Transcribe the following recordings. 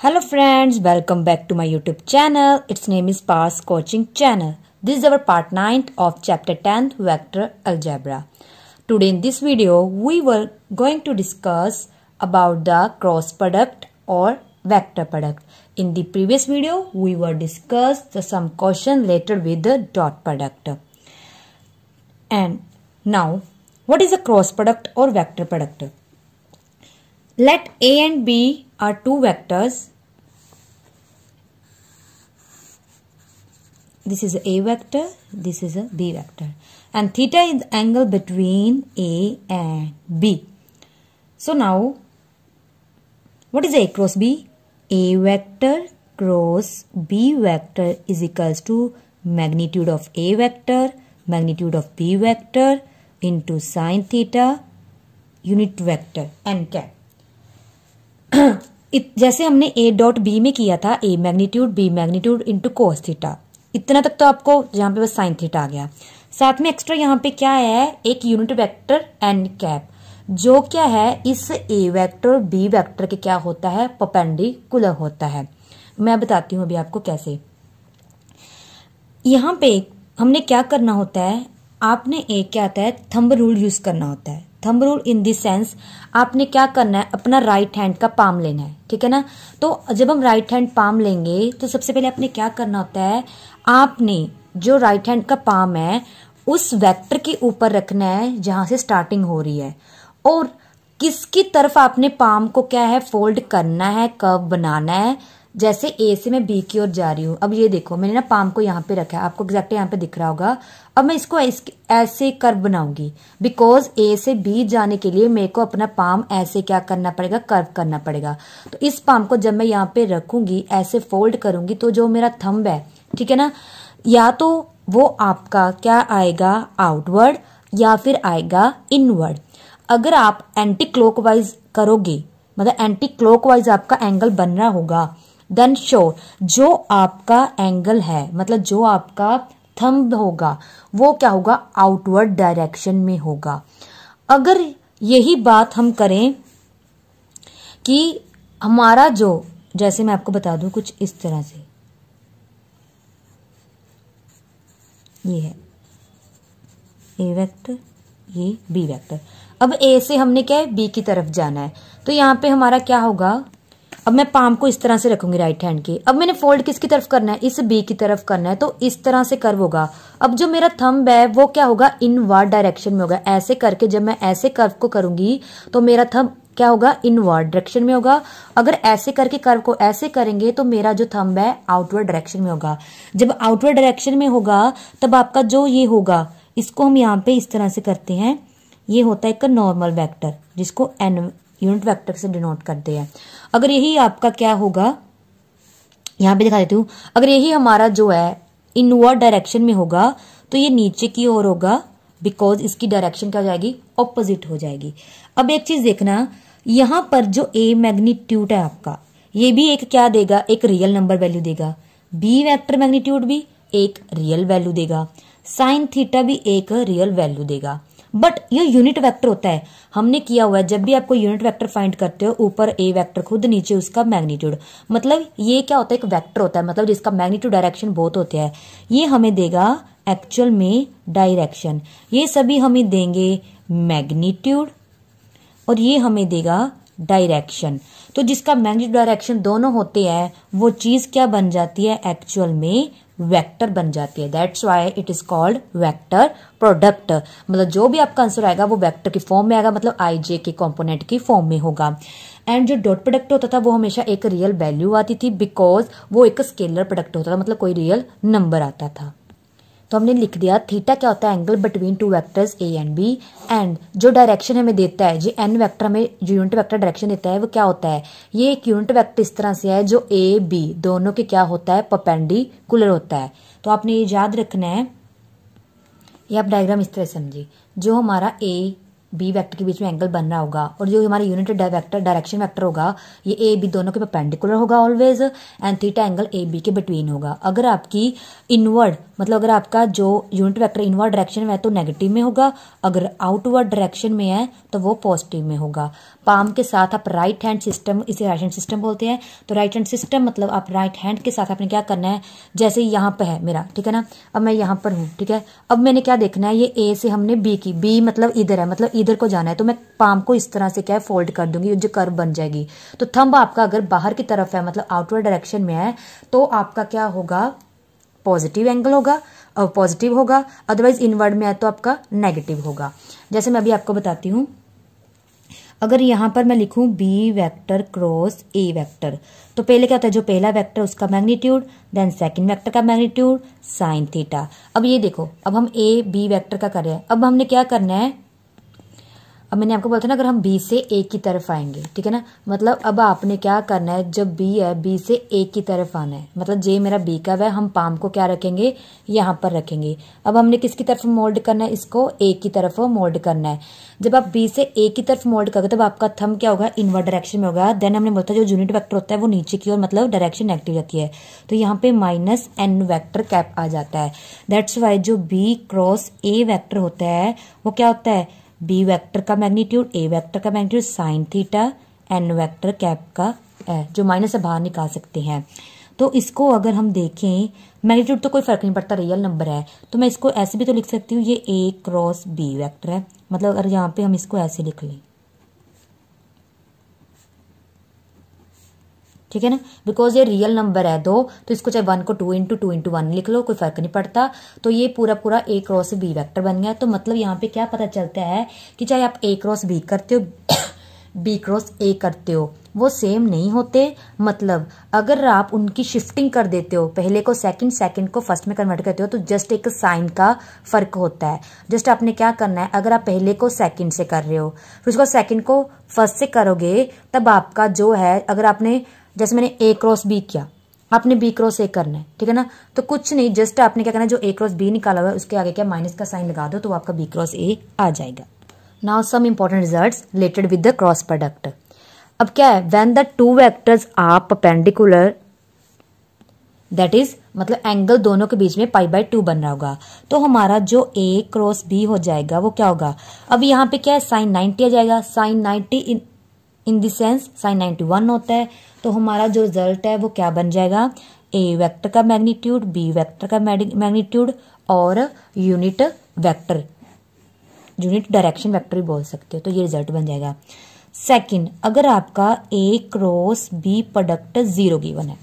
Hello friends, welcome back to my YouTube channel. Its name is Pars Coaching Channel. This is our part 9 of chapter 10th Vector Algebra. Today in this video, we were going to discuss about the cross product or vector product. In the previous video, we were discussed some caution related with the dot product. And now, what is a cross product or vector product? Let A and B are two vectors. This is A vector, this is a B vector. And theta is the angle between A and B. So now, what is A cross B? a vector cross b vector is equals to magnitude of a vector magnitude of b vector into sine theta unit vector N cap जैसे हमने A dot B में किया था A magnitude B magnitude into cos theta इतना तक तो आपको यहाँ पे बस साइन थीटा आ गया साथ में एक्स्ट्रा यहाँ पे क्या है एक यूनिट वेक्टर एन कैप जो क्या है इस ए वेक्टर और बी वेक्टर के क्या होता है पपेंडिकुलर होता है मैं बताती हूं अभी आपको कैसे यहां पे हमने क्या करना होता है आपने एक क्या आता है थंब रूल यूज करना होता है thumb rule in this sense आपने क्या करना है अपना राइट हैंड का पाम लेना है ठीक है ना तो जब हम राइट हैंड पाम लेंगे तो सबसे पहले आपने क्या करना होता है आपने जो राइट हैंड का पाम है उस वेक्टर के ऊपर रखना है जहां से स्टार्टिंग हो रही है और किसकी तरफ आपने पाम को क्या है फोल्ड करना है कर्व बनाना है जैसे ए से मैं बी की ओर जा रही हूं अब ये देखो मैंने ना पाम को यहां पे रखा है आपको एग्जैक्ट यहां पे दिख रहा होगा अब मैं इसको ऐसे कर बनाऊंगी बिकॉज ए से बी जाने के लिए मेरे को अपना पाम ऐसे क्या करना पड़ेगा कर्व करना पड़ेगा तो इस पाम को जब मैं यहाँ पे रखूंगी ऐसे फोल्ड करूंगी तो जो मेरा थम्ब है ठीक है ना या तो वो आपका क्या आएगा आउटवर्ड या फिर आएगा इनवर्ड अगर आप एंटी क्लॉकवाइज करोगे मतलब एंटी क्लॉकवाइज आपका एंगल बन रहा होगा देन श्योर जो आपका एंगल है मतलब जो आपका थंब होगा वो क्या होगा आउटवर्ड डायरेक्शन में होगा अगर यही बात हम करें कि हमारा जो जैसे मैं आपको बता दूं कुछ इस तरह से ये है ए वेक्टर ये बी वेक्टर अब ए से हमने क्या है बी की तरफ जाना है तो यहाँ पे हमारा क्या होगा अब मैं पाम को इस तरह से रखूंगी राइट हैंड के अब मैंने फोल्ड किसकी तरफ करना है इस बी की तरफ करना है तो इस तरह से कर्व होगा अब जो मेरा थंब है वो क्या होगा इन डायरेक्शन में होगा ऐसे करके जब मैं ऐसे कर्व को करूंगी तो मेरा थंब क्या होगा इनवर्ड डायरेक्शन में होगा अगर ऐसे करके कर्व को ऐसे करेंगे तो मेरा जो थंब है आउटवर्ड डायरेक्शन में होगा जब आउटवर्ड डायरेक्शन में होगा तब आपका जो ये होगा इसको हम यहाँ पे इस तरह से करते हैं ये होता है एक नॉर्मल वेक्टर जिसको एन यूनिट वेक्टर से डिनोट करते हैं अगर यही आपका क्या होगा यहाँ पे दिखा देती हूँ अगर यही हमारा जो है इनवर्ड डायरेक्शन में होगा तो ये नीचे की ओर होगा बिकॉज इसकी डायरेक्शन क्या हो जाएगी ऑपोजिट हो जाएगी अब एक चीज देखना यहां पर जो ए मैग्नीट्यूड है आपका ये भी एक क्या देगा एक रियल नंबर वैल्यू देगा बी वेक्टर मैग्नीट्यूड भी एक रियल वैल्यू देगा साइन थीटा भी एक रियल वैल्यू देगा बट ये यूनिट वेक्टर होता है हमने किया हुआ है जब भी आपको यूनिट वेक्टर फाइंड करते हो ऊपर ए वेक्टर खुद नीचे उसका मैग्नीट्यूड मतलब ये क्या होता है एक वेक्टर होता है मतलब जिसका मैग्नीट्यूड डायरेक्शन बहुत होता है ये हमें देगा एक्चुअल में डायरेक्शन ये सभी हमें देंगे मैग्नीट्यूड और ये हमें देगा डायरेक्शन तो जिसका मैग्नीट्यूड डायरेक्शन दोनों होते हैं वो चीज क्या बन जाती है एक्चुअल में वेक्टर बन जाती है that's why it is called vector product मतलब जो भी आपका आंसर आएगा वो वेक्टर की फॉर्म में आएगा मतलब आई जे के कॉम्पोनेंट की फॉर्म में होगा एंड जो डॉट प्रोडक्ट होता था वो हमेशा एक रियल वैल्यू आती थी बिकॉज वो एक स्केलर प्रोडक्ट होता था मतलब कोई रियल नंबर आता था तो हमने लिख दिया थीटा क्या होता है angle between two vectors A and B and जो डायरेक्शन हमें देता है जो एन वेक्टर हमें जो यूनिट वेक्टर डायरेक्शन देता है वो क्या होता है ये एक यूनिट वेक्टर इस तरह से है जो ए बी दोनों के क्या होता है पपेंडिकुलर होता है तो आपने ये याद रखना है ये आप डायग्राम इस तरह समझिए जो हमारा ए बी वेक्टर के बीच में एंगल बन रहा होगा और जो हमारा यूनिट वेक्टर डायरेक्शन वेक्टर होगा ये ए बी दोनों के परपेंडिकुलर होगा always and theta angle A B के बिटवीन होगा अगर आपकी इनवर्ड मतलब अगर आपका जो यूनिट वेक्टर इनवर्ड डायरेक्शन में है तो नेगेटिव में होगा अगर आउटवर्ड डायरेक्शन में है तो वो पॉजिटिव में होगा पाम के साथ आप राइट हैंड सिस्टम इसे राइट हैंड सिस्टम बोलते हैं तो राइट हैंड सिस्टम मतलब आप राइट हैंड के साथ आपने क्या करना है जैसे यहाँ पर है मेरा ठीक है ना अब मैं यहां पर हूँ ठीक है अब मैंने क्या देखना है ये ए से हमने बी की बी मतलब इधर है मतलब इधर को जाना है तो मैं पाम को इस तरह से क्या है फोल्ड कर दूंगी जो कर्व बन जाएगी तो थंब आपका अगर बाहर की तरफ है मतलब आउटवर्ड डायरेक्शन में है तो आपका क्या होगा पॉजिटिव एंगल होगा पॉजिटिव होगा अदरवाइज इनवर्ड में है तो आपका नेगेटिव होगा जैसे मैं अभी आपको बताती हूं अगर यहां पर मैं लिखूं B vector cross A vector तो पहले क्या होता है जो पहला वेक्टर उसका मैग्नीट्यूड देन सेकंड वेक्टर का मैग्नीट्यूड साइन थीटा अब ये देखो अब हम A B वेक्टर का कर रहे हैं अब हमने क्या करना है अब मैंने आपको बोला था ना अगर हम बी से ए की तरफ आएंगे ठीक है ना मतलब अब आपने क्या करना है जब बी है बी से ए की तरफ आना है मतलब जे मेरा बी का है हम पाम को क्या रखेंगे यहां पर रखेंगे अब हमने किसकी तरफ मोल्ड करना है इसको ए की तरफ मोल्ड करना है जब आप बी से ए की तरफ मोल्ड करोगे तब आपका थम क्या होगा इनवर्ड डायरेक्शन में होगा देन हमने बोलता जो यूनिट वैक्टर होता है वो नीचे की ओर मतलब डायरेक्शन नेगेटिव रहती है तो यहाँ पे माइनस एन वैक्टर कैप आ जाता है दैट्स वाई जो बी क्रॉस ए वैक्टर होता है वो क्या होता है बी वेक्टर का मैग्नीट्यूड ए वेक्टर का magnitude sine theta N vector cap का है जो माइनस से बाहर निकाल सकते हैं तो इसको अगर हम देखें मैग्नीट्यूड तो कोई फर्क नहीं पड़ता रियल नंबर है तो मैं इसको ऐसे भी तो लिख सकती हूँ ये ए क्रॉस बी वैक्टर है मतलब अगर यहाँ पे हम इसको ऐसे लिख लें ठीक है ना बिकॉज ये रियल नंबर है दो तो इसको चाहे वन को two into two into one लिख लो कोई फर्क नहीं पड़ता तो ये पूरा पूरा ए क्रॉस बी वेक्टर बन गया तो मतलब यहाँ पे क्या पता चलता है कि चाहे आप ए क्रॉस बी करते हो बी क्रॉस ए करते हो वो सेम नहीं होते मतलब अगर आप उनकी शिफ्टिंग कर देते हो पहले को सेकंड सेकंड को फर्स्ट में कन्वर्ट करते हो तो जस्ट एक साइन का फर्क होता है जस्ट आपने क्या करना है अगर आप पहले को सेकंड से कर रहे हो फिर उसको सेकंड को फर्स्ट से करोगे तब आपका जो है अगर आपने जैसे मैंने ए क्रॉस बी किया आपने बी क्रॉस ए करना है ठीक है ना तो कुछ नहीं जस्ट आपने क्या करना है जो ए क्रॉस बी निकाला हुआ है उसके आगे क्या माइनस का साइन लगा दो तो आपका बी क्रॉस ए आ जाएगा now some important result related with the cross product अब क्या है when the two vectors are perpendicular that is मतलब एंगल दोनों के बीच में पाई बाय टू बन रहा होगा तो हमारा जो ए क्रॉस बी हो जाएगा वो क्या होगा अब यहाँ पे क्या है साइन नाइनटी आ जाएगा sine ninety in in then sine ninety one होता है तो हमारा जो रिजल्ट है वो क्या बन जाएगा ए वेक्टर का मैग्नीट्यूड बी वेक्टर का मैग्नीट्यूड और unit vector unit direction vector भी बोल सकते हो तो ये रिजल्ट बन जाएगा सेकंड अगर आपका A cross B product zero given है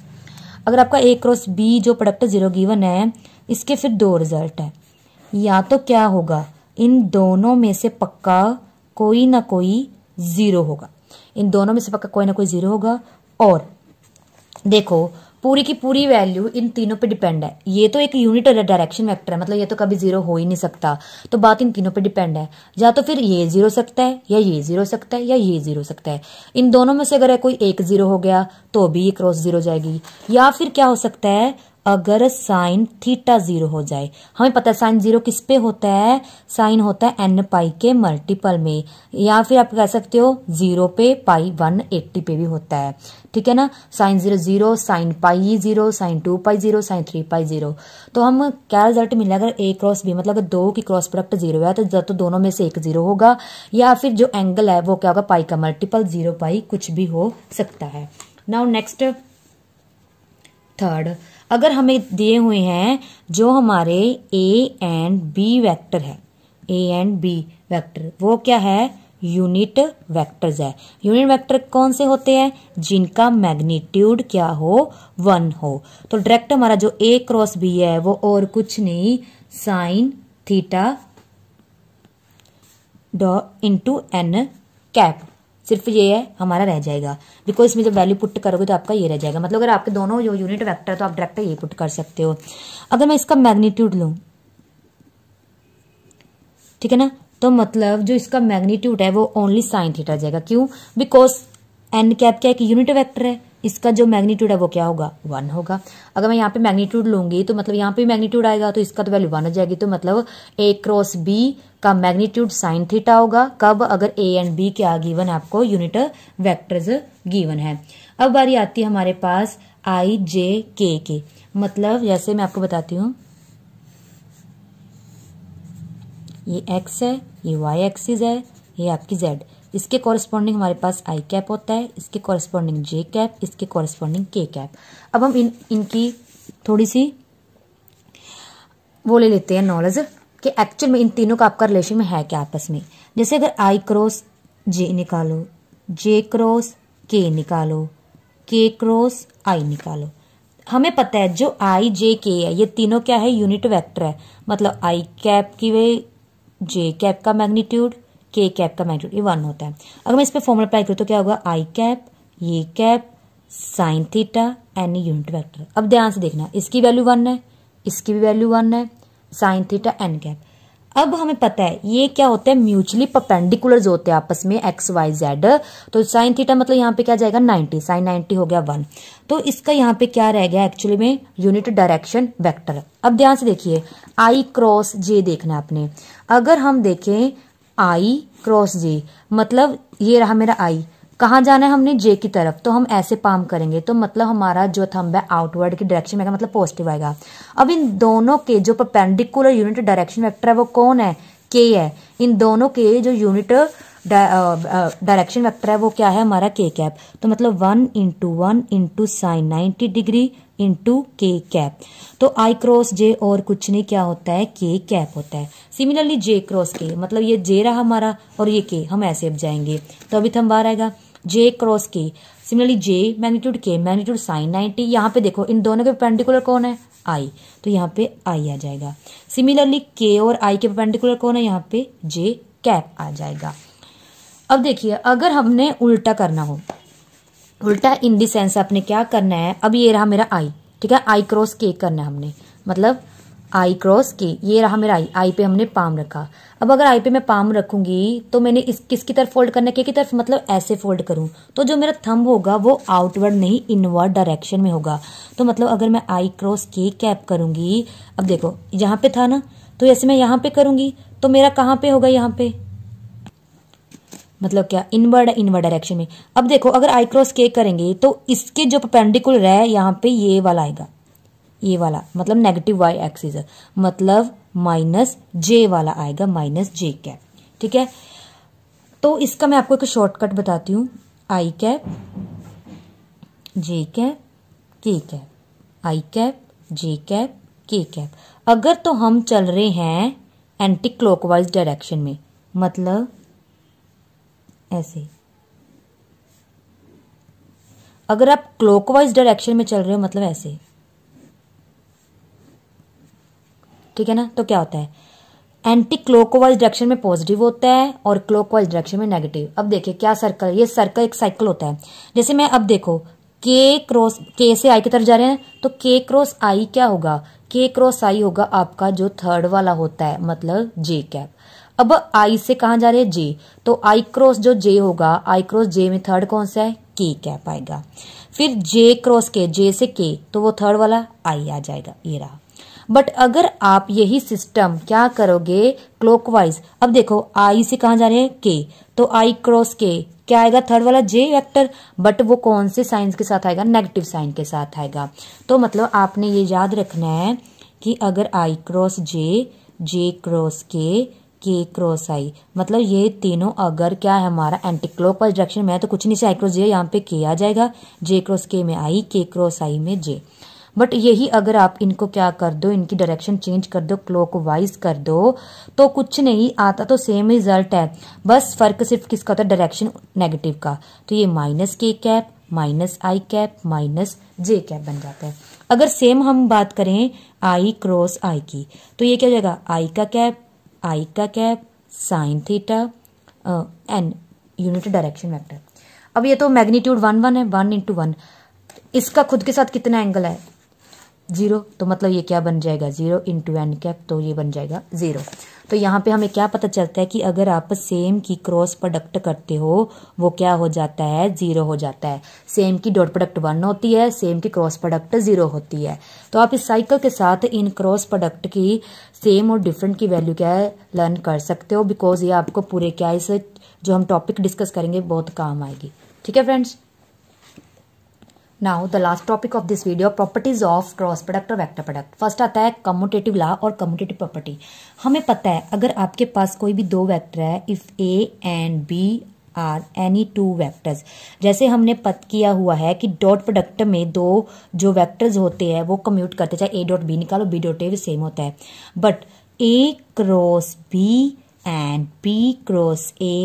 अगर आपका ए क्रॉस बी जो प्रोडक्ट जीरो गिवन है इसके फिर दो रिजल्ट है या तो क्या होगा इन दोनों में से पक्का कोई ना कोई जीरो होगा इन दोनों में से पक्का कोई ना कोई जीरो होगा और देखो पूरी की पूरी वैल्यू इन तीनों पे डिपेंड है ये तो एक यूनिट डायरेक्शन वेक्टर है मतलब ये तो कभी जीरो हो ही नहीं सकता तो बात इन तीनों पे डिपेंड है या तो फिर ये जीरो सकता है या ये जीरो सकता है या ये जीरो सकता है इन दोनों में से अगर कोई एक जीरो हो गया तो भी ये क्रॉस जीरो जाएगी या फिर क्या हो सकता है अगर साइन थीटा जीरो हो जाए हमें पता है साइन जीरो किस पे होता है साइन होता है एन पाई के मल्टीपल में या फिर आप कह सकते हो जीरो पे पाई वन एट्टी पे भी होता है ठीक है ना sine zero zero sine pi zero sine two pi zero sine three pi zero तो हम क्या रिजल्ट मिला अगर ए क्रॉस बी मतलब अगर दो की क्रॉस प्रोडक्ट जीरो है तो जब तो दोनों में से एक जीरो होगा या फिर जो एंगल है वो क्या होगा पाई का मल्टीपल जीरो पाई कुछ भी हो सकता है नाउ नेक्स्ट थर्ड अगर हमें दिए हुए हैं जो हमारे ए एंड बी वेक्टर है ए एंड बी वेक्टर वो क्या है यूनिट वेक्टर्स है यूनिट वेक्टर कौन से होते हैं जिनका मैग्नीट्यूड क्या हो वन हो तो डायरेक्ट हमारा जो ए क्रॉस बी है वो और कुछ नहीं sine theta dot into N cap सिर्फ ये है हमारा रह जाएगा बिकॉज इसमें जब वैल्यू पुट करोगे तो आपका ये रह जाएगा मतलब अगर आपके दोनों जो यूनिट वैक्टर है तो आप डायरेक्ट ये पुट कर सकते हो अगर मैं इसका मैग्नीट्यूड लूँ ठीक है ना तो मतलब जो इसका मैग्नीट्यूड है वो ओनली साइन थीटा जाएगा क्यों बिकॉज एन कैप क्या एक यूनिट वेक्टर है इसका जो मैग्नीट्यूड है वो क्या होगा वन होगा अगर मैं यहाँ पे मैग्नीट्यूड लूंगी तो मतलब यहाँ पे मैग्नीट्यूड आएगा तो इसका तो वैल्यू वन हो जाएगी तो मतलब ए क्रॉस बी का मैग्नीट्यूड साइन थीटा होगा कब अगर ए एंड बी क्या गिवन आपको यूनिट वेक्टर्स गिवन है अब बारी आती है हमारे पास आई जे के के मतलब जैसे मैं आपको बताती हूँ ये एक्स है ये वाई एक्सिस है ये आपकी जेड इसके कॉरेस्पॉन्डिंग हमारे पास आई कैप होता है इसके कॉरेस्पॉन्डिंग जे कैप इसके कॉरस्पॉन्डिंग के कैप अब हम इन इनकी थोड़ी सी वो ले लेते हैं नॉलेज कि एक्चुअल में इन तीनों का आपका रिलेशन में है क्या आपस में जैसे अगर आई क्रॉस जे निकालो जे क्रॉस के निकालो के क्रॉस आई निकालो हमें पता है जो आई जे के है ये तीनों क्या है यूनिट वेक्टर है मतलब आई कैप की वे जे कैप का मैग्नीट्यूड के कैप का मैग्नीट्यूड ये वन होता है अगर मैं इस पर फॉर्मूला अप्लाई करूँ तो क्या होगा आई कैप ये cap sine theta N unit vector अब ध्यान से देखना इसकी वैल्यू वन है इसकी भी वैल्यू वन है साइन थीटा एन कैप अब हमें पता है ये क्या होता है म्यूचुअली परपेंडिकुलर होते हैं आपस में एक्स वाई जेड तो साइन थीटा मतलब यहाँ पे क्या जाएगा 90 साइन 90 हो गया वन तो इसका यहाँ पे क्या रह गया एक्चुअली में यूनिट डायरेक्शन वेक्टर अब ध्यान से देखिए आई क्रॉस जे देखना आपने अगर हम देखें आई क्रॉस जे मतलब ये रहा मेरा आई कहाँ जाना है हमने जे की तरफ तो हम ऐसे पाम करेंगे तो मतलब हमारा जो थम्ब है आउटवर्ड की डायरेक्शन में मतलब पॉजिटिव आएगा अब इन दोनों के जो परपेंडिकुलर यूनिट डायरेक्शन वेक्टर है वो कौन है के है इन दोनों के जो यूनिट डायरेक्शन वेक्टर है वो क्या है हमारा के कैप तो मतलब one into one into sine ninety degree into K cap तो आई क्रॉस जे और कुछ नहीं क्या होता है के कैप होता है सिमिलरली जे क्रॉस के मतलब ये जे रहा हमारा और ये के हम ऐसे अब जाएंगे तो अभी थम्बा रहेगा J cross K similarly J magnitude K magnitude sine 90 यहाँ पे देखो इन दोनों के पेंडिकुलर कौन है आई तो यहाँ पे आई आ जाएगा सिमिलरली के और आई के पेंडिकुलर कौन है यहाँ पे जे कैप आ जाएगा अब देखिए अगर हमने उल्टा करना हो उल्टा इन द सेंस आपने क्या करना है अब ये रहा मेरा आई ठीक है आई क्रॉस के करना है हमने मतलब आई क्रॉस के ये रहा मेरा आई आई पे हमने पाम रखा अब अगर आई पे मैं पाम रखूंगी तो मैंने इस किसकी तरफ फोल्ड करना के की तरफ मतलब ऐसे फोल्ड करूं तो जो मेरा थंब होगा वो आउटवर्ड नहीं इनवर्ड डायरेक्शन में होगा तो मतलब अगर मैं आई क्रॉस के कैप करूंगी अब देखो यहाँ पे था ना तो ऐसे मैं यहाँ पे करूंगी तो मेरा कहाँ पे होगा यहाँ पे मतलब क्या इनवर्ड इनवर्ड डायरेक्शन में अब देखो अगर आई क्रॉस के करेंगे तो इसके जो पेंडिकुलर है यहाँ पे ये वाला आएगा ये वाला मतलब नेगेटिव वाई एक्सिस मतलब माइनस जे वाला आएगा माइनस जे कैप ठीक है तो इसका मैं आपको एक शॉर्टकट बताती हूं I cap J cap K cap I cap J cap K cap अगर तो हम चल रहे हैं एंटी क्लॉकवाइज डायरेक्शन में मतलब ऐसे अगर आप क्लॉकवाइज डायरेक्शन में चल रहे हो मतलब ऐसे ठीक है ना तो क्या होता है एंटी क्लोकोवाइज डायरेक्शन में पॉजिटिव होता है और क्लोकोवाइज डायरेक्शन में नेगेटिव अब देखिए क्या सर्कल ये सर्कल एक साइकिल होता है जैसे मैं अब देखो के क्रॉस के से आई की तरफ जा रहे हैं तो के क्रॉस आई क्या होगा के क्रॉस आई होगा आपका जो थर्ड वाला होता है मतलब जे कैप अब आई से कहा जा रहे हैं जे तो आई क्रॉस जो जे होगा आई क्रॉस जे में थर्ड कौन सा है के कैप आएगा फिर जे क्रॉस के जे से के तो वो थर्ड वाला आई आ जाएगा ये रहा बट अगर आप यही सिस्टम क्या करोगे क्लॉकवाइज अब देखो आई से कहा जा रहे हैं के तो आई क्रॉस के क्या आएगा थर्ड वाला जे वेक्टर बट वो कौन से साइंस के साथ आएगा नेगेटिव साइन के साथ आएगा तो मतलब आपने ये याद रखना है कि अगर आई क्रॉस जे जे क्रॉस के के क्रॉस आई मतलब ये तीनों अगर क्या है हमारा एंटी क्लॉकवाइज डायरेक्शन में है तो कुछ नहीं से आई क्रॉस जे यहाँ पे के आ जाएगा जे क्रॉस के में आई के क्रॉस आई में जे बट यही अगर आप इनको क्या कर दो इनकी डायरेक्शन चेंज कर दो क्लॉक वाइज कर दो तो कुछ नहीं आता तो सेम रिजल्ट है बस फर्क सिर्फ किसका होता है डायरेक्शन नेगेटिव का तो ये minus K cap minus I cap minus J cap बन जाता है अगर सेम हम बात करें आई क्रॉस आई की तो ये क्या हो जाएगा आई का कैप आई का cap sine theta N unit direction vector अब ये तो मैग्नीट्यूड वन वन है वन इंटू वन इसका खुद के साथ कितना एंगल है जीरो तो मतलब ये क्या बन जाएगा जीरो इंटू एन कैप तो ये बन जाएगा जीरो तो यहाँ पे हमें क्या पता चलता है कि अगर आप सेम की क्रॉस प्रोडक्ट करते हो वो क्या हो जाता है जीरो हो जाता है सेम की डॉट प्रोडक्ट वन होती है सेम की क्रॉस प्रोडक्ट जीरो होती है तो आप इस साइकिल के साथ इन क्रॉस प्रोडक्ट की सेम और डिफरेंट की वैल्यू क्या है लर्न कर सकते हो बिकॉज ये आपको पूरे क्या इस जो हम टॉपिक डिस्कस करेंगे बहुत काम आएगी ठीक है friends now the last topic of this video properties of cross product और वेक्टर प्रोडक्ट फर्स्ट आता है कम्यूटेटिव लॉ और कम्यूटेटिव प्रॉपर्टी हमें पता है अगर आपके पास कोई भी दो वैक्टर है if A and B are any two vectors जैसे हमने पत किया हुआ है कि डॉट प्रोडक्ट में दो जो वैक्टर्स होते हैं वो कम्यूट करते चाहे ए डॉट बी निकालो बी डॉट ए भी सेम होता है but A cross B and B cross A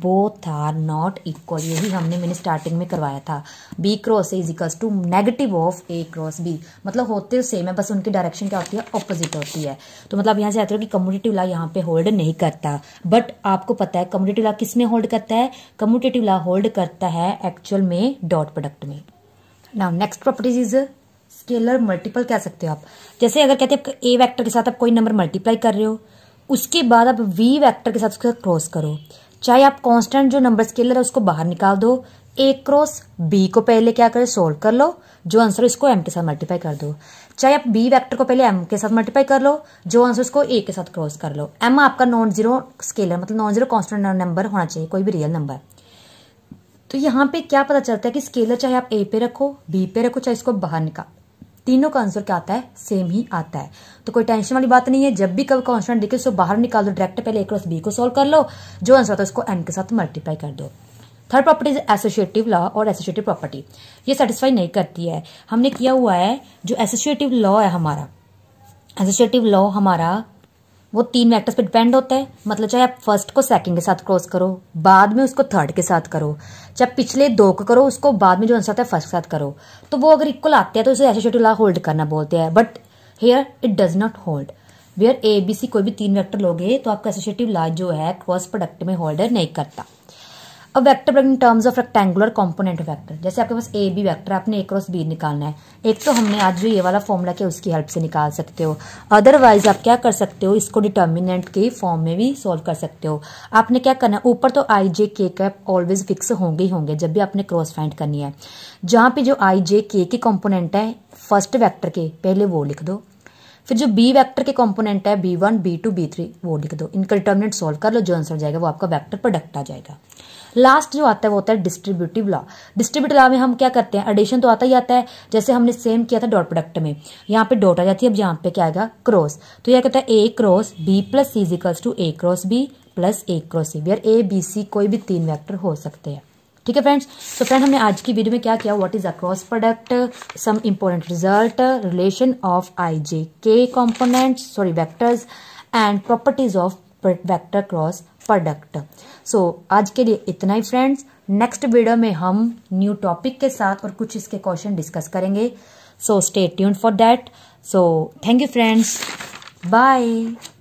both are not equal यही हमने मैंने स्टार्टिंग में करवाया था B cross A is to negative of A cross B मतलब होते सेम है बस उनकी डायरेक्शन क्या होती है ऑपोजिट होती है तो मतलब यहां से आते हो कि कम्यूटेटिव लॉ यहाँ पे होल्ड नहीं करता बट आपको पता है कम्यूटेटिव लॉ किस में होल्ड करता है कम्यूटेटिव लॉ होल्ड करता है एक्चुअल में डॉट प्रोडक्ट में now next properties is scalar multiple कह सकते हो आप जैसे अगर कहते हैं ए वैक्टर के साथ आप कोई नंबर मल्टीप्लाई कर रहे हो उसके बाद आप वी वैक्टर के साथ उसके साथ क्रॉस करो चाहे आप कांस्टेंट जो नंबर स्केलर है उसको बाहर निकाल दो ए क्रॉस बी को पहले क्या करें सोल्व कर लो जो आंसर इसको एम के साथ मल्टीप्लाई कर दो चाहे आप बी वेक्टर को पहले एम के साथ मल्टीप्लाई कर लो जो आंसर उसको ए के साथ क्रॉस कर लो एम आपका नॉन जीरो स्केलर मतलब नॉन जीरो कॉन्स्टेंट नंबर होना चाहिए कोई भी रियल नंबर तो यहाँ पे क्या पता चलता है कि स्केलर चाहे आप ए पे रखो बी पे रखो चाहे इसको बाहर निकाल तीनों का आंसर क्या आता है सेम ही आता है तो कोई टेंशन वाली बात नहीं है जब भी कभी कॉन्स्टेंट दिखे उसको बाहर निकाल दो डायरेक्ट पहले ए क्रॉस बी को सॉल्व कर लो जो आंसर आता है उसको एन के साथ मल्टीप्लाई कर दो third property is associative law और एसोशिएटिव प्रॉपर्टी ये सेटिस्फाई नहीं करती है हमने किया हुआ है जो एसोशिएटिव लॉ है हमारा एसोसिएटिव लॉ हमारा वो तीन वेक्टर्स पे डिपेंड होता है मतलब चाहे आप फर्स्ट को सेकंड के साथ क्रॉस करो बाद में उसको थर्ड के साथ करो चाहे पिछले दो को करो उसको बाद में जो आंसर आता है फर्स्ट के साथ करो तो वो अगर इक्वल आते हैं तो उसे ऐसे शेड्यूल होल्ड करना बोलते हैं but here it does not hold where A B C कोई भी तीन वैक्टर लोगे तो आपका एसोसिएटिव लॉ जो है क्रॉस प्रोडक्ट में होल्डर नहीं करता अब vector in terms of rectangular component vector जैसे आपके पास ए बी वैक्टर आपने ए क्रॉस बी निकालना है एक तो हमने आज जो ये वाला फॉर्मूला किया उसकी हेल्प से निकाल सकते हो अदरवाइज आप क्या कर सकते हो इसको डिटर्मिनेंट के फॉर्म में भी सॉल्व कर सकते हो आपने क्या करना है ऊपर तो आई जे के कैप ऑलवेज फिक्स होंगे ही होंगे जब भी आपने क्रॉस फाइंड करनी है जहाँ पे जो आई जे के के कॉम्पोनेंट है फर्स्ट वैक्टर के पहले वो लिख दो फिर जो बी वैक्टर के कॉम्पोनेंट है B one B two B three वो लिख दो इनका डिटर्मिनेंट सोल्व कर लो जो आंसर जाएगा वो आपका वैक्टर प्रोडक्ट आ जाएगा लास्ट जो आता है वो होता है डिस्ट्रीब्यूटिव लॉ डिस्ट्रीब्यूटिव लॉ में हम क्या करते हैं एडिशन तो आता ही आता है जैसे हमने सेम किया था डॉट प्रोडक्ट में यहाँ पे डॉट आ जाती है अब यहाँ पे क्या आएगा क्रॉस तो यह कहता है A cross B plus C equals to A cross B plus A cross C where A B C कोई भी तीन वैक्टर हो सकते हैं ठीक है फ्रेंड्स तो फ्रेंड हमने आज की वीडियो में क्या किया what is a cross product some important result relation of I J K component sorry vectors and properties of vector cross product so so, आज के लिए इतना ही फ्रेंड्स नेक्स्ट वीडियो में हम न्यू टॉपिक के साथ और कुछ इसके क्वेश्चन डिस्कस करेंगे so stay tune for that so thank you friends bye